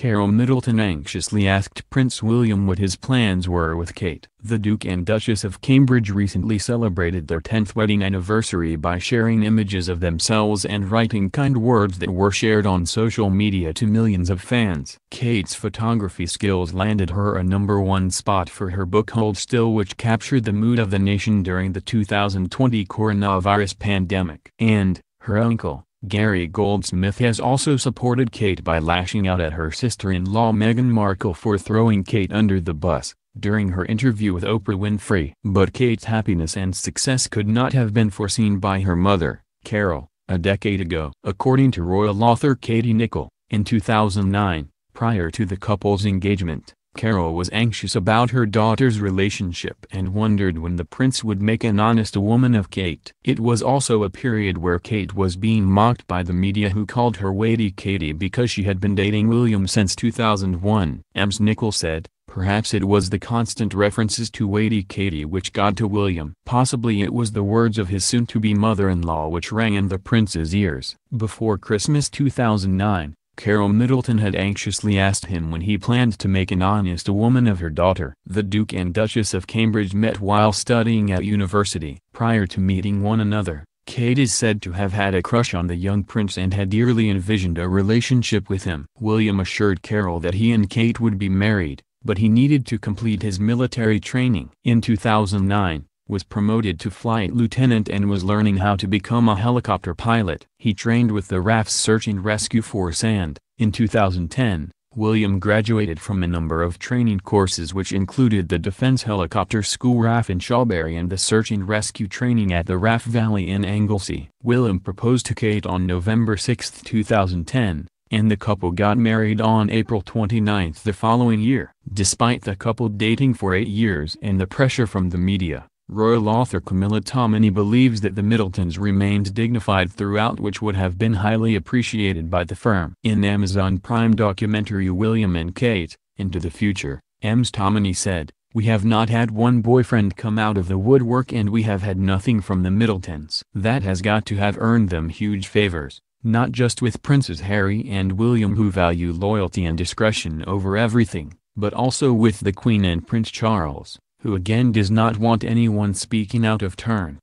Carol Middleton anxiously asked Prince William what his plans were with Kate. The Duke and Duchess of Cambridge recently celebrated their 10th wedding anniversary by sharing images of themselves and writing kind words that were shared on social media to millions of fans. Kate's photography skills landed her a number one spot for her book Hold Still which captured the mood of the nation during the 2020 coronavirus pandemic. And, her uncle, Gary Goldsmith has also supported Kate by lashing out at her sister-in-law Meghan Markle for throwing Kate under the bus, during her interview with Oprah Winfrey. But Kate's happiness and success could not have been foreseen by her mother, Carol, a decade ago. According to royal author Katie Nichol, in 2009, prior to the couple's engagement, Carol was anxious about her daughter's relationship and wondered when the prince would make an honest woman of Kate. It was also a period where Kate was being mocked by the media who called her Weighty Katie because she had been dating William since 2001. Ems Nichol said, Perhaps it was the constant references to Weighty Katie which got to William. Possibly it was the words of his soon-to-be mother-in-law which rang in the prince's ears. Before Christmas 2009, Carol Middleton had anxiously asked him when he planned to make an honest woman of her daughter. The Duke and Duchess of Cambridge met while studying at university. Prior to meeting one another, Kate is said to have had a crush on the young prince and had dearly envisioned a relationship with him. William assured Carol that he and Kate would be married, but he needed to complete his military training. In 2009, was promoted to flight lieutenant and was learning how to become a helicopter pilot. He trained with the RAF's Search and Rescue Force and, in 2010, William graduated from a number of training courses which included the Defense Helicopter School RAF in Shawberry and the Search and Rescue training at the RAF Valley in Anglesey. William proposed to Kate on November 6, 2010, and the couple got married on April 29 the following year. Despite the couple dating for eight years and the pressure from the media, Royal author Camilla Tomini believes that the Middletons remained dignified throughout which would have been highly appreciated by the firm. In Amazon Prime documentary William and Kate, Into the Future, Ms. Tomini said, We have not had one boyfriend come out of the woodwork and we have had nothing from the Middletons. That has got to have earned them huge favors, not just with Princes Harry and William who value loyalty and discretion over everything, but also with the Queen and Prince Charles who again does not want anyone speaking out of turn,